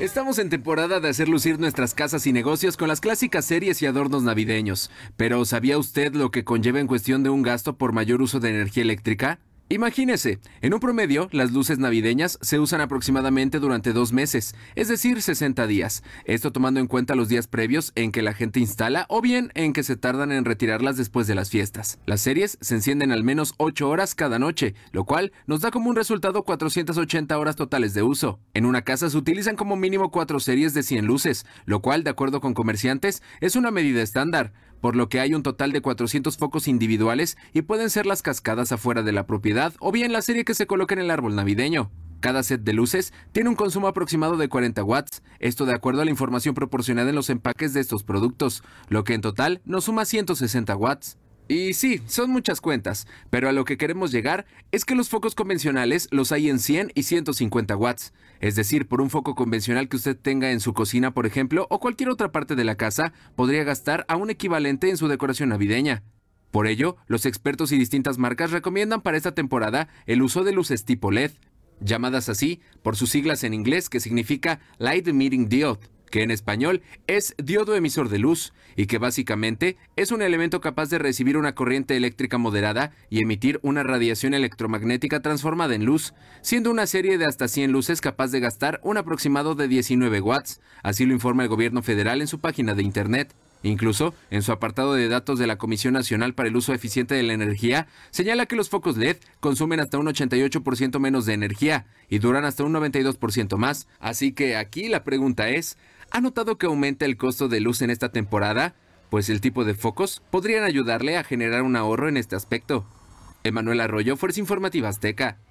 Estamos en temporada de hacer lucir nuestras casas y negocios con las clásicas series y adornos navideños, pero ¿sabía usted lo que conlleva en cuestión de un gasto por mayor uso de energía eléctrica? Imagínese, en un promedio, las luces navideñas se usan aproximadamente durante dos meses, es decir, 60 días. Esto tomando en cuenta los días previos en que la gente instala o bien en que se tardan en retirarlas después de las fiestas. Las series se encienden al menos 8 horas cada noche, lo cual nos da como un resultado 480 horas totales de uso. En una casa se utilizan como mínimo 4 series de 100 luces, lo cual, de acuerdo con comerciantes, es una medida estándar, por lo que hay un total de 400 focos individuales y pueden ser las cascadas afuera de la propiedad o bien la serie que se coloca en el árbol navideño. Cada set de luces tiene un consumo aproximado de 40 watts, esto de acuerdo a la información proporcionada en los empaques de estos productos, lo que en total nos suma 160 watts. Y sí, son muchas cuentas, pero a lo que queremos llegar es que los focos convencionales los hay en 100 y 150 watts. Es decir, por un foco convencional que usted tenga en su cocina, por ejemplo, o cualquier otra parte de la casa, podría gastar a un equivalente en su decoración navideña. Por ello, los expertos y distintas marcas recomiendan para esta temporada el uso de luces tipo LED, llamadas así por sus siglas en inglés que significa Light Emitting Diode, que en español es diodo emisor de luz y que básicamente es un elemento capaz de recibir una corriente eléctrica moderada y emitir una radiación electromagnética transformada en luz, siendo una serie de hasta 100 luces capaz de gastar un aproximado de 19 watts, así lo informa el gobierno federal en su página de internet. Incluso, en su apartado de datos de la Comisión Nacional para el Uso Eficiente de la Energía, señala que los focos LED consumen hasta un 88% menos de energía y duran hasta un 92% más. Así que aquí la pregunta es, ¿ha notado que aumenta el costo de luz en esta temporada? Pues el tipo de focos podrían ayudarle a generar un ahorro en este aspecto. Emanuel Arroyo, Fuerza Informativa Azteca.